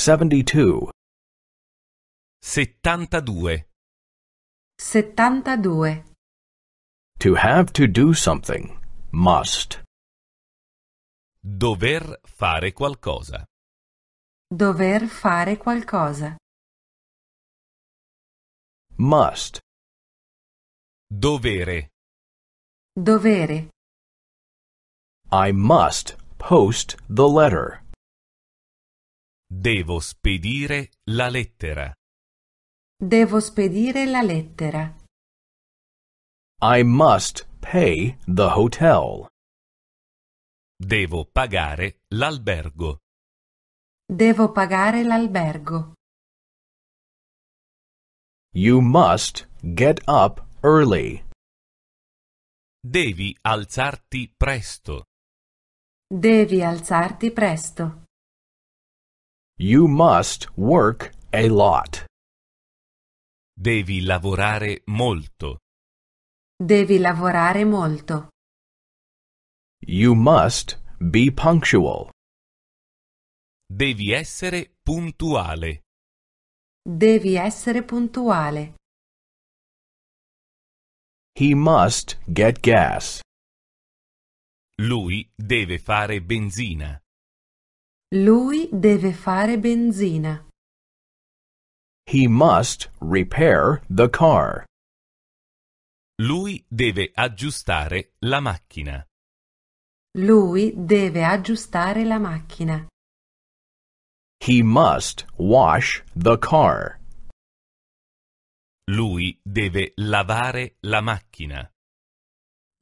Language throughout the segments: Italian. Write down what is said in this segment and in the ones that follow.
72 72 72 To have to do something, must. Dover fare qualcosa. Dover fare qualcosa. Must. Dovere. Dovere. I must post the letter. Devo spedire la lettera. Devo spedire la lettera. I must pay the hotel. Devo pagare l'albergo. Devo pagare l'albergo. You must get up early. Devi alzarti presto. Devi alzarti presto. You must work a lot. Devi lavorare molto. Devi lavorare molto. You must be punctual. Devi essere puntuale. Devi essere puntuale. He must get gas. Lui deve fare benzina. Lui deve fare benzina. He must repair the car. Lui deve aggiustare la macchina. Lui deve aggiustare la macchina. He must wash the car. Lui deve lavare la macchina.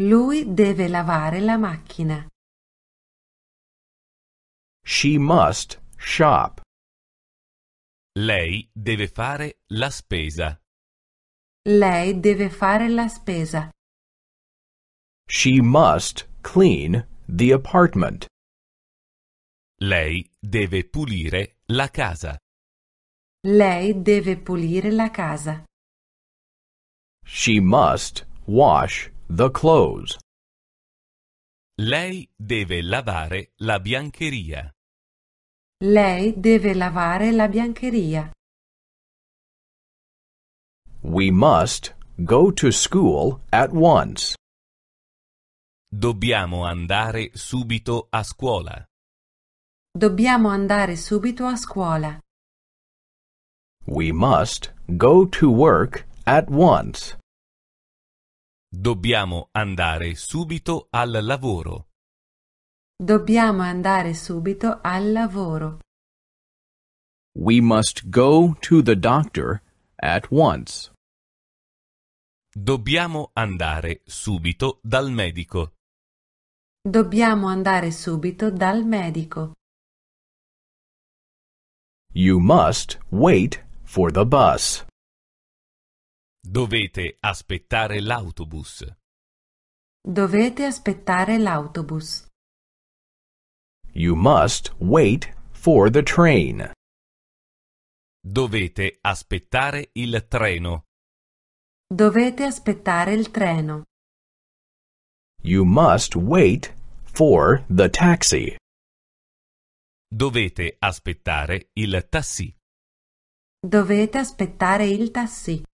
Lui deve lavare la macchina. She must shop. Lei deve fare la spesa. Lei deve fare la spesa. She must clean the apartment. Lei deve pulire la casa. Lei deve pulire la casa. She must wash the clothes. Lei deve lavare la biancheria. Lei deve lavare la biancheria. We must go to school at once. Dobbiamo andare subito a scuola. Dobbiamo andare subito a scuola. We must go to work at once. Dobbiamo andare subito al lavoro. Dobbiamo andare subito al lavoro. We must go to the doctor at once. Dobbiamo andare subito dal medico. Dobbiamo andare subito dal medico. You must wait for the bus. Dovete aspettare l'autobus. Dovete aspettare l'autobus. You must wait for the train. Dovete aspettare il treno. Dovete aspettare il treno. You must wait for the taxi. Dovete aspettare il tassi. Dovete aspettare il taxi.